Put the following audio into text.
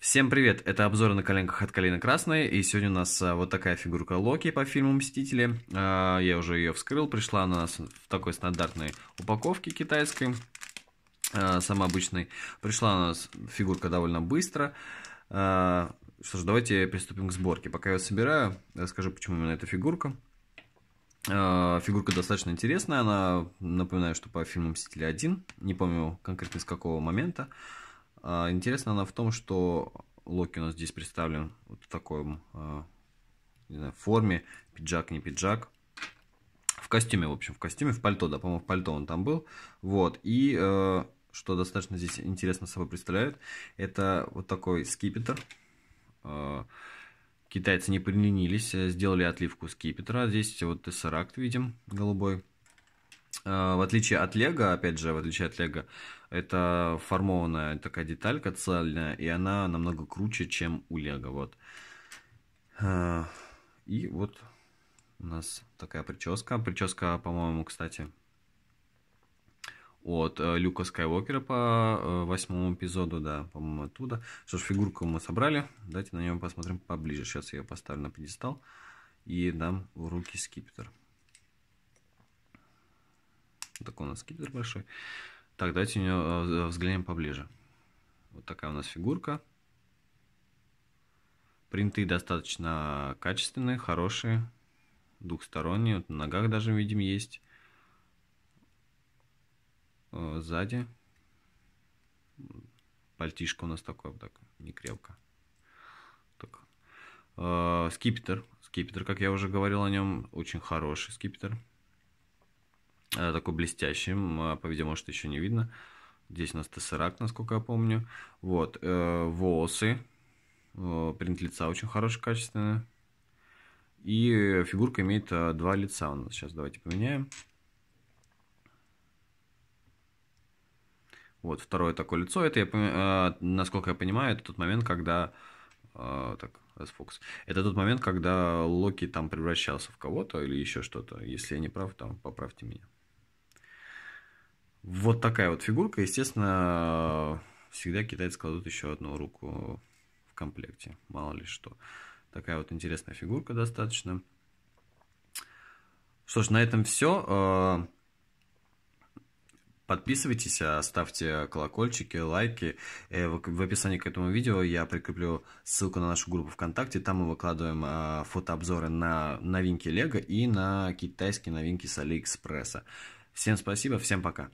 Всем привет, это обзоры на коленках от Калины Красной, и сегодня у нас а, вот такая фигурка Локи по фильму «Мстители». А, я уже ее вскрыл, пришла она у нас в такой стандартной упаковке китайской, а, самой обычной. Пришла у нас фигурка довольно быстро. Что ж, давайте приступим к сборке. Пока я ее собираю, расскажу, почему именно эта фигурка. Фигурка достаточно интересная, она, напоминаю, что по фильму «Мстители 1», не помню конкретно с какого момента. А, интересно она в том, что Локи у нас здесь представлен вот в такой а, не знаю, форме, пиджак, не пиджак. В костюме, в общем, в костюме, в пальто, да, по-моему, в пальто он там был. Вот, и э, что достаточно здесь интересно собой представляет, это вот такой скипетр. А, китайцы не приленились, э, сделали отливку скипетра. Здесь вот тессеракт видим голубой. Э, в отличие от Лего, опять же, в отличие от Лего, это формованная такая деталька цельная, и она намного круче, чем у Лего. Вот. Э, и вот у нас такая прическа. Прическа, по-моему, кстати, от э, Люка Скайуокера по восьмому эпизоду, да, по-моему, оттуда. Что ж, фигурку мы собрали. Давайте на нее посмотрим поближе. Сейчас я ее поставлю на пьедестал и дам в руки скипетр такой у нас скипетр большой. Так, давайте у него э, взглянем поближе. Вот такая у нас фигурка. Принты достаточно качественные, хорошие, двухсторонние. Вот на ногах даже, видим, есть. Э, сзади. Пальтишка у нас такое, вот так, не крепко. Так. Э, скипетр. Скипетр, как я уже говорил о нем, очень хороший скипетр. Э, такой блестящим, а, по-видимому, может, еще не видно. Здесь у нас тессеракт, насколько я помню. Вот, э, волосы, э, принт лица очень хороший, качественный. И фигурка имеет э, два лица у нас. Сейчас давайте поменяем. Вот, второе такое лицо. Это, я, э, насколько я понимаю, это тот момент, когда... Э, так, расфокус. Это тот момент, когда Локи там превращался в кого-то или еще что-то. Если я не прав, там поправьте меня. Вот такая вот фигурка. Естественно, всегда китайцы кладут еще одну руку в комплекте. Мало ли что. Такая вот интересная фигурка достаточно. Что ж, на этом все. Подписывайтесь, а, ставьте колокольчики, лайки. Э, в описании к этому видео я прикреплю ссылку на нашу группу ВКонтакте. Там мы выкладываем а, фотообзоры на новинки Лего и на китайские новинки с Алиэкспресса. Всем спасибо, всем пока.